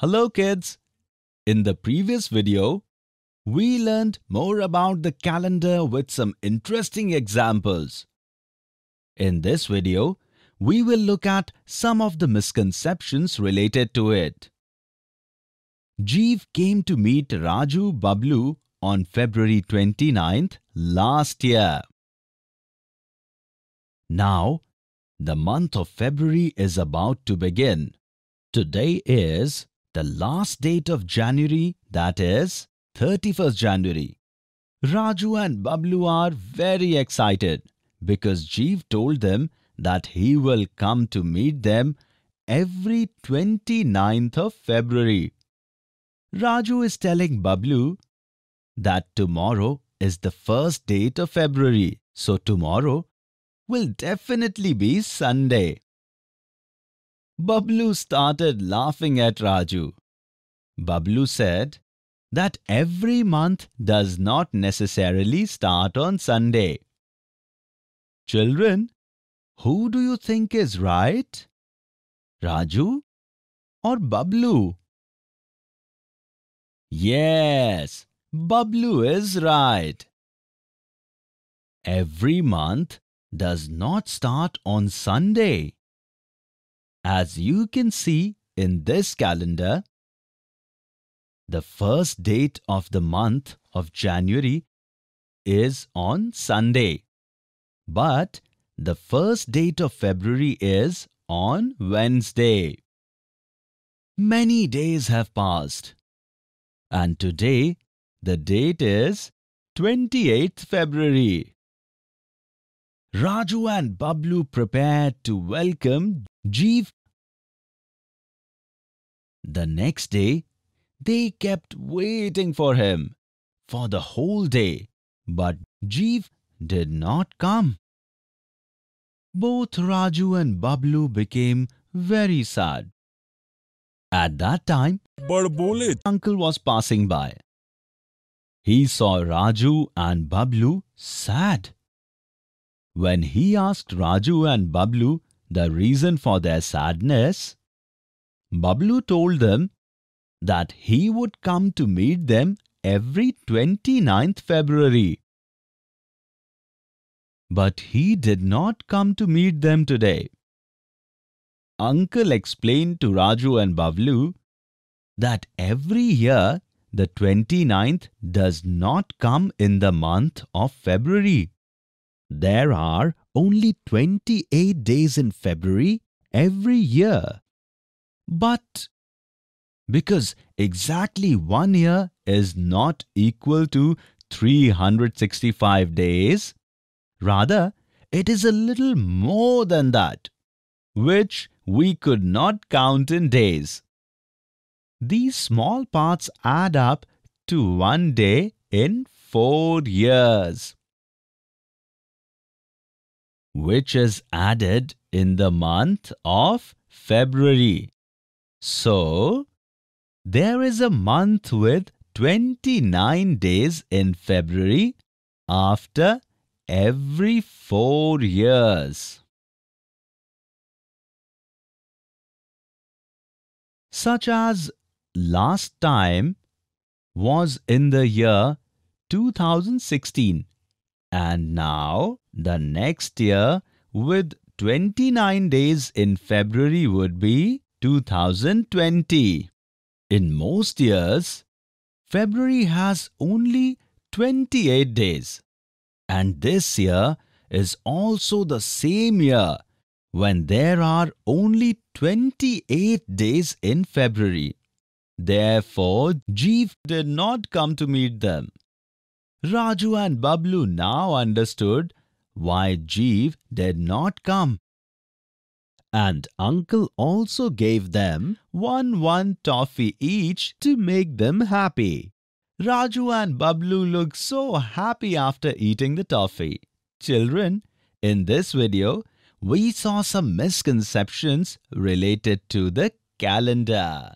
Hello kids! In the previous video, we learned more about the calendar with some interesting examples. In this video, we will look at some of the misconceptions related to it. Jeev came to meet Raju Bablu on February 29th last year. Now, the month of February is about to begin. Today is the last date of January, that is 31st January. Raju and Bablu are very excited because Jeev told them that he will come to meet them every 29th of February. Raju is telling Bablu that tomorrow is the first date of February, so tomorrow will definitely be Sunday. Bablu started laughing at Raju. Bablu said that every month does not necessarily start on Sunday. Children, who do you think is right? Raju or Bablu? Yes, Bablu is right. Every month does not start on Sunday. As you can see in this calendar, the first date of the month of January is on Sunday. But the first date of February is on Wednesday. Many days have passed. And today, the date is 28th February. Raju and Bablu prepared to welcome Jeev the next day, they kept waiting for him for the whole day, but Jeev did not come. Both Raju and Bablu became very sad. At that time, Barbolit uncle was passing by. He saw Raju and Bablu sad. When he asked Raju and Bablu the reason for their sadness, Bablu told them that he would come to meet them every 29th February. But he did not come to meet them today. Uncle explained to Raju and Bablu that every year the 29th does not come in the month of February. There are only 28 days in February every year. But because exactly one year is not equal to 365 days, rather, it is a little more than that, which we could not count in days. These small parts add up to one day in four years, which is added in the month of February. So, there is a month with 29 days in February after every four years. Such as last time was in the year 2016 and now the next year with 29 days in February would be 2020. In most years, February has only 28 days. And this year is also the same year when there are only 28 days in February. Therefore, Jeev did not come to meet them. Raju and Bablu now understood why Jeev did not come and uncle also gave them one one toffee each to make them happy. Raju and Bablu looked so happy after eating the toffee. Children, in this video, we saw some misconceptions related to the calendar.